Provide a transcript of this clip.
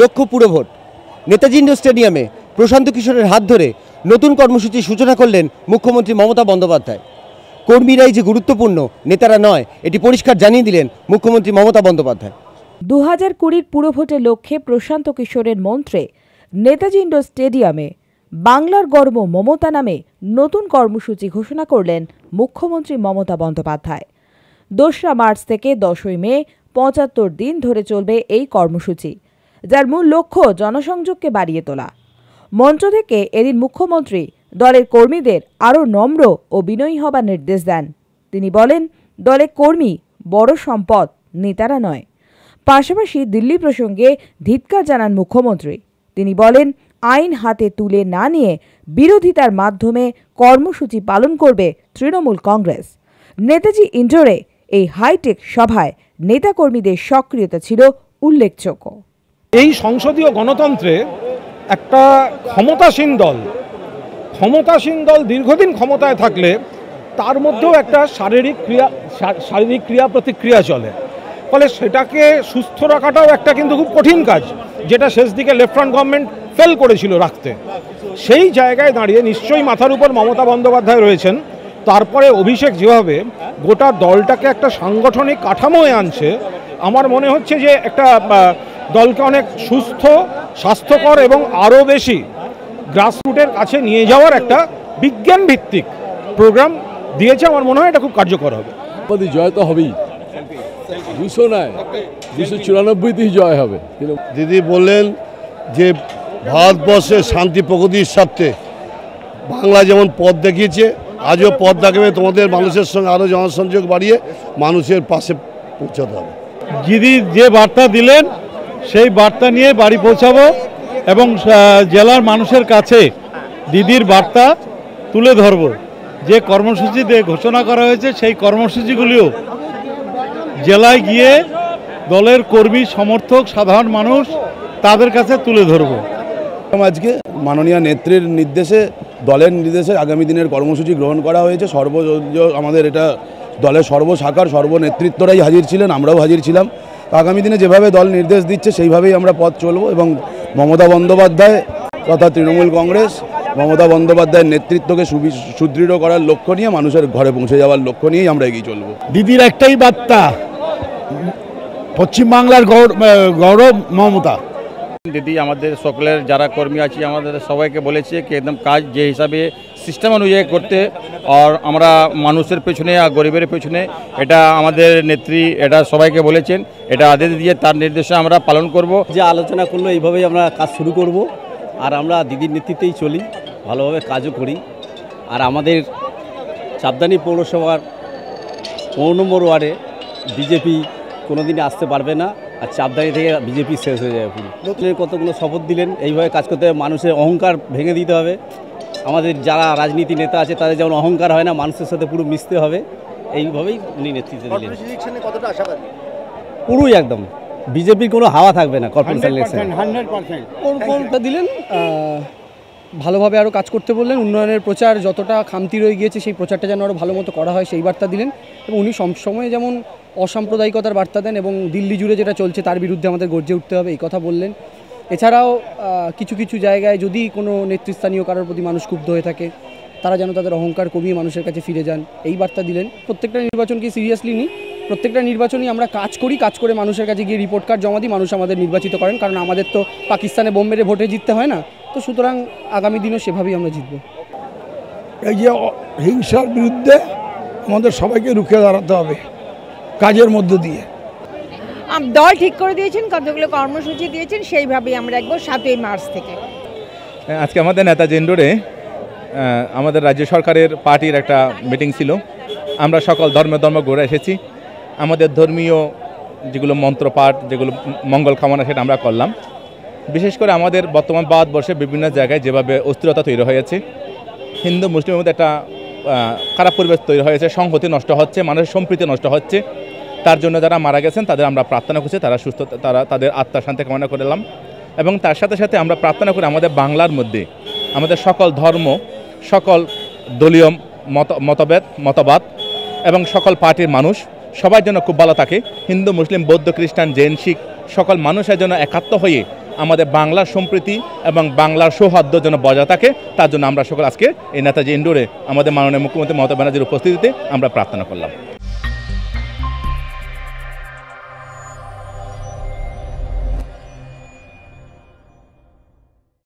লক্ষ্য পুরো vote Netaji indoor স্টেডিয়ামে প্রশান্ত কিশোরের হাত ধরে নতুন কর্মসূচির সূচনা করলেন মুখ্যমন্ত্রী মমতা বন্দ্যোপাধ্যায় কর্মীরাই যে গুরুত্বপূর্ণ নেতারা নয় এটি পরিষ্কার জানিয়ে দিলেন মুখ্যমন্ত্রী মমতা বন্দ্যোপাধ্যায় দু হাজার কুড়ির ভোটের লক্ষ্যে প্রশান্ত কিশোরের মন্ত্রে নেতাজি ইন্ডোর স্টেডিয়ামে বাংলার গর্ব মমতা নামে নতুন কর্মসূচি ঘোষণা করলেন মুখ্যমন্ত্রী মমতা বন্দ্যোপাধ্যায় দোসরা মার্চ থেকে দশই মে পঁচাত্তর দিন ধরে চলবে এই কর্মসূচি যার মূল লক্ষ্য জনসংযোগকে বাড়িয়ে তোলা মঞ্চ থেকে এদিন মুখ্যমন্ত্রী দলের কর্মীদের আরও নম্র ও বিনয়ী হবার নির্দেশ দেন তিনি বলেন দলের কর্মী বড় সম্পদ নেতারা নয় পাশাপাশি দিল্লি প্রসঙ্গে ধিৎকার জানান মুখ্যমন্ত্রী তিনি বলেন আইন হাতে তুলে না নিয়ে বিরোধিতার মাধ্যমে কর্মসূচি পালন করবে তৃণমূল কংগ্রেস নেতাজি ইন্ডোরে এই হাইটেক সভায় নেতাকর্মীদের সক্রিয়তা ছিল উল্লেখযোগ্য এই সংসদীয় গণতন্ত্রে একটা ক্ষমতাসীন দল ক্ষমতাসীন দল দীর্ঘদিন ক্ষমতায় থাকলে তার মধ্যেও একটা শারীরিক ক্রিয়া শারীরিক ক্রিয়া প্রতিক্রিয়া চলে ফলে সেটাকে সুস্থ রাখাটাও একটা কিন্তু খুব কঠিন কাজ যেটা শেষ দিকে লেফট্রান্ট গভর্নমেন্ট ফেল করেছিল রাখতে সেই জায়গায় দাঁড়িয়ে নিশ্চয়ই মাথার উপর মমতা বন্দ্যোপাধ্যায় রয়েছেন তারপরে অভিষেক যেভাবে গোটা দলটাকে একটা সাংগঠনিক কাঠামোয় আনছে আমার মনে হচ্ছে যে একটা দলকে অনেক সুস্থ স্বাস্থ্যকর এবং আরও বেশি গ্রাসরুটের কাছে নিয়ে যাওয়ার একটা বিজ্ঞান ভিত্তিক প্রোগ্রাম দিয়েছে আমার মনে হয় এটা খুব কার্যকর হবে জয় তো হবেই দুশো নয় দুশো চুরানব্বইতেই জয় হবে দিদি বললেন যে ভারতবর্ষের শান্তি প্রগতির স্বার্থে বাংলা যেমন পথ দেখিয়েছে আজও পথ দেখাবে তোমাদের মানুষের সঙ্গে আরও জনসংযোগ বাড়িয়ে মানুষের পাশে পৌঁছাতে হবে দিদি যে বার্তা দিলেন সেই বার্তা নিয়ে বাড়ি পৌঁছাবো এবং জেলার মানুষের কাছে দিদির বার্তা তুলে ধরব যে কর্মসূচি ঘোষণা করা হয়েছে সেই কর্মসূচিগুলিও জেলায় গিয়ে দলের কর্মী সমর্থক সাধারণ মানুষ তাদের কাছে তুলে ধরব আজকে মাননীয় নেত্রীর নির্দেশে দলের নির্দেশে আগামী দিনের কর্মসূচি গ্রহণ করা হয়েছে সর্ব আমাদের এটা দলের সর্বশাখার সর্বনেতৃত্বরাই হাজির ছিলেন আমরাও হাজির ছিলাম আগামী দিনে যেভাবে দল নির্দেশ দিচ্ছে সেইভাবেই আমরা পথ চলব এবং মমতা বন্দ্যোপাধ্যায় তথা তৃণমূল কংগ্রেস মমতা বন্দ্যোপাধ্যায়ের নেতৃত্বকে সুদৃঢ় করার লক্ষ্য নিয়ে মানুষের ঘরে পৌঁছে যাওয়ার লক্ষ্য নিয়েই আমরা এগিয়ে চলব দিদির একটাই বার্তা পশ্চিমবাংলার গৌরব মমতা দিদি আমাদের সকলের যারা কর্মী আছে আমাদের সবাইকে বলেছে কি একদম কাজ যে হিসাবে সিস্টেম অনুযায়ী করতে আর আমরা মানুষের পেছনে আর গরিবের পেছনে এটা আমাদের নেত্রী এটা সবাইকে বলেছেন এটা আদেশ দিয়ে তার নির্দেশে আমরা পালন করব যে আলোচনা করলো এইভাবেই আমরা কাজ শুরু করব আর আমরা দিদির নেতৃত্বেই চলি ভালোভাবে কাজও করি আর আমাদের চাপদানি পৌরসভার পনেরো নম্বর ওয়ার্ডে বিজেপি কোনোদিনই আসতে পারবে না আর চাপদানি থেকে বিজেপি শেষ হয়ে যাবে কতগুলো শপথ দিলেন এইভাবে কাজ করতে হবে মানুষের অহংকার ভেঙে দিতে হবে আমাদের যারা রাজনীতি নেতা আছে তাদের যেমন অহংকার হয় না মানুষের সাথে পুরো মিশতে হবে এইভাবেই উনি নেতৃত্ব দিলেন পুরোই একদম বিজেপির কোনো হাওয়া থাকবে না কর্পোরেশন ইলেকশন কোন কোনটা দিলেন ভালোভাবে আরও কাজ করতে বললেন উন্নয়নের প্রচার যতটা খামতি রয়ে গিয়েছে সেই প্রচারটা যেন আরও ভালো মতো করা হয় সেই বার্তা দিলেন এবং উনি সবসময় যেমন অসাম্প্রদায়িকতার বার্তা দেন এবং দিল্লি জুড়ে যেটা চলছে তার বিরুদ্ধে আমাদের গর্জে উঠতে হবে এই কথা বললেন এছাড়াও কিছু কিছু জায়গায় যদি কোনো নেতৃস্থানীয় কারোর প্রতি মানুষ ক্ষুব্ধ হয়ে থাকে তারা যেন তাদের অহংকার কমিয়ে মানুষের কাছে ফিরে যান এই বার্তা দিলেন প্রত্যেকটা নির্বাচনকে সিরিয়াসলি নিই প্রত্যেকটা নির্বাচনই আমরা কাজ করি কাজ করে মানুষের কাছে গিয়ে রিপোর্ট কার্ড জমা দিই মানুষ আমাদের নির্বাচিত করেন কারণ আমাদের তো পাকিস্তানে বোম্বেরে ভোটে জিততে হয় না তো সুতরাং আগামী দিনও সেভাবেই আমরা জিতব এই যে হিংসার বিরুদ্ধে আমাদের সবাইকে রুখে দাঁড়াতে হবে কাজের মধ্য দিয়ে দল ঠিক করে দিয়েছেন কতগুলো কর্মসূচি দিয়েছেন সেইভাবেই আমরা একবার সাতই মার্চ থেকে আজকে আমাদের নেতা জেন্ডোরে আমাদের রাজ্য সরকারের পার্টির একটা মিটিং ছিল আমরা সকল ধর্মে ধর্ম ঘুরে এসেছি আমাদের ধর্মীয় যেগুলো মন্ত্রপাঠ যেগুলো মঙ্গল কামনা সেটা আমরা করলাম বিশেষ করে আমাদের বর্তমান ভারতবর্ষে বিভিন্ন জায়গায় যেভাবে অস্থিরতা তৈরি হয়েছে হিন্দু মুসলিমের মধ্যে একটা খারাপ পরিবেশ তৈরি হয়েছে সংহতি নষ্ট হচ্ছে মানুষের সম্প্রীতি নষ্ট হচ্ছে তার জন্য যারা মারা গেছেন তাদের আমরা প্রার্থনা করছি তারা সুস্থ তারা তাদের আত্মার শান্তি কামনা করলাম এবং তার সাথে সাথে আমরা প্রার্থনা করি আমাদের বাংলার মধ্যে আমাদের সকল ধর্ম সকল দলীয় মত মতভেদ মতবাদ এবং সকল পার্টির মানুষ সবার জন্য খুব ভালো থাকে হিন্দু মুসলিম বৌদ্ধ খ্রিস্টান জৈন শিখ সকল মানুষের জন্য একাত্ম হয়ে আমাদের বাংলার সম্প্রীতি এবং বাংলার সৌহার্দ্য যেন বজায় থাকে তার জন্য আমরা সকল আজকে এই নেতাজি ইন্ডোরে আমাদের মাননীয় মুখ্যমন্ত্রী মমতা ব্যানার্জির উপস্থিতিতে আমরা প্রার্থনা করলাম